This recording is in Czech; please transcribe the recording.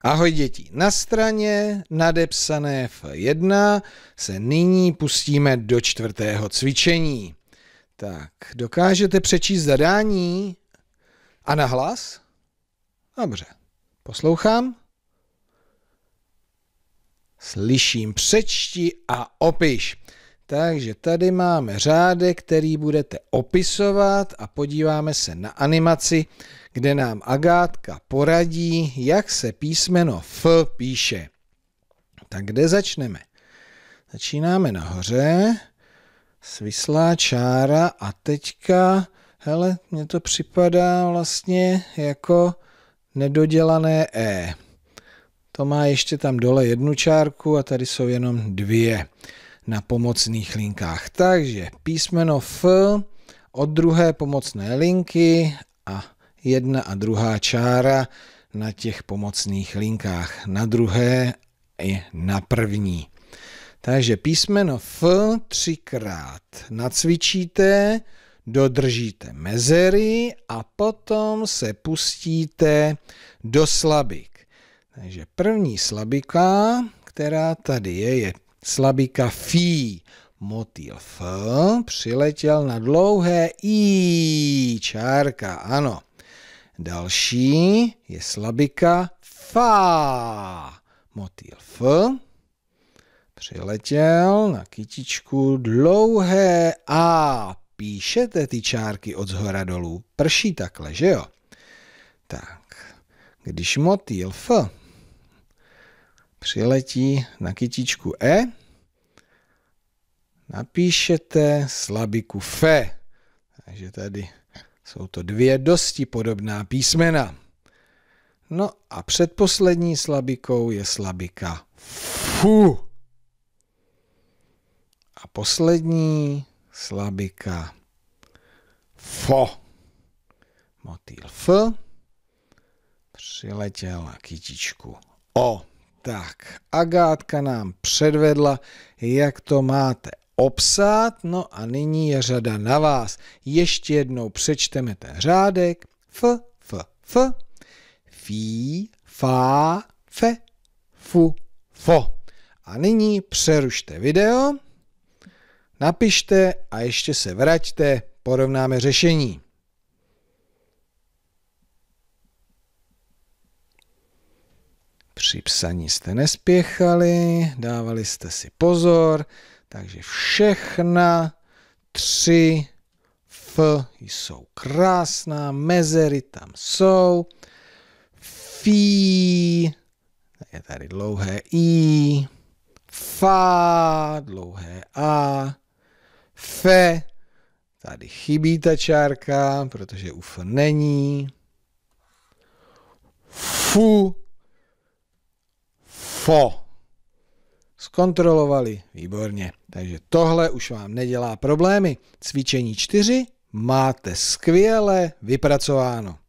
Ahoj děti, na straně nadepsané F1 se nyní pustíme do čtvrtého cvičení. Tak, dokážete přečíst zadání a na hlas? Dobře, poslouchám. Slyším, přečti a opiš. Takže tady máme řádek, který budete opisovat a podíváme se na animaci, kde nám Agátka poradí, jak se písmeno F píše. Tak kde začneme? Začínáme nahoře, svislá čára a teďka, hele, mně to připadá vlastně jako nedodělané E. To má ještě tam dole jednu čárku a tady jsou jenom dvě na pomocných linkách. Takže písmeno F od druhé pomocné linky a jedna a druhá čára na těch pomocných linkách, na druhé i na první. Takže písmeno F třikrát nacvičíte, dodržíte mezery a potom se pustíte do slabik. Takže první slabika, která tady je, je slabika fí. Motýl F přiletěl na dlouhé I, čárka, ano. Další je slabika Fa. Motýl F přiletěl na kytičku dlouhé A. Píšete ty čárky od zhora dolů, prší takhle, že jo? Tak, když motýl F přiletí na kytičku E, napíšete slabiku F. Takže tady jsou to dvě dosti podobná písmena. No a předposlední slabikou je slabika FU. A poslední slabika FO. Motýl F přiletěl na kytičku O. Tak, Agátka nám předvedla, jak to máte obsát, no a nyní je řada na vás. Ještě jednou přečteme ten řádek. F, F, F, Fí, Fá, Fe, Fu, Fo. A nyní přerušte video, napište a ještě se vraťte, porovnáme řešení. Při psaní jste nespěchali, dávali jste si pozor, takže všechna tři F jsou krásná, mezery tam jsou. Fí je tady dlouhé I, Fa, dlouhé A, Fe, tady chybí ta čárka, protože u F není. Fu, fo. Zkontrolovali, výborně. Takže tohle už vám nedělá problémy. Cvičení 4 máte skvěle vypracováno.